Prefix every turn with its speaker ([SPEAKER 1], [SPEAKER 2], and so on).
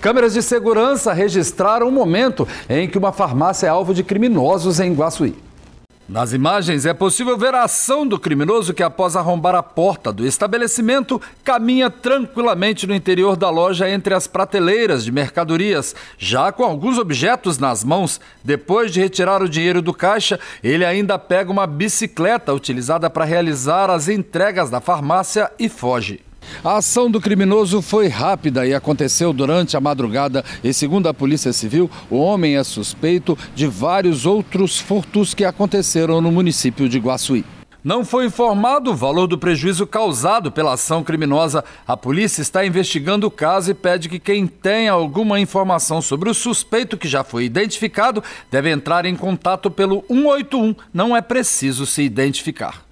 [SPEAKER 1] Câmeras de segurança registraram o um momento em que uma farmácia é alvo de criminosos em Guaçuí. Nas imagens é possível ver a ação do criminoso que, após arrombar a porta do estabelecimento, caminha tranquilamente no interior da loja entre as prateleiras de mercadorias, já com alguns objetos nas mãos. Depois de retirar o dinheiro do caixa, ele ainda pega uma bicicleta utilizada para realizar as entregas da farmácia e foge. A ação do criminoso foi rápida e aconteceu durante a madrugada e, segundo a Polícia Civil, o homem é suspeito de vários outros furtos que aconteceram no município de Guaçuí. Não foi informado o valor do prejuízo causado pela ação criminosa. A polícia está investigando o caso e pede que quem tenha alguma informação sobre o suspeito que já foi identificado deve entrar em contato pelo 181. Não é preciso se identificar.